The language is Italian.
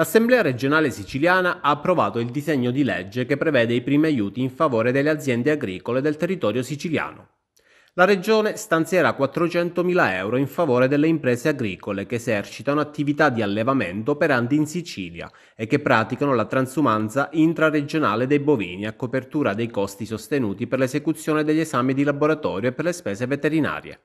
L'Assemblea regionale siciliana ha approvato il disegno di legge che prevede i primi aiuti in favore delle aziende agricole del territorio siciliano. La Regione stanzierà 400.000 euro in favore delle imprese agricole che esercitano attività di allevamento operanti in Sicilia e che praticano la transumanza intraregionale dei bovini a copertura dei costi sostenuti per l'esecuzione degli esami di laboratorio e per le spese veterinarie.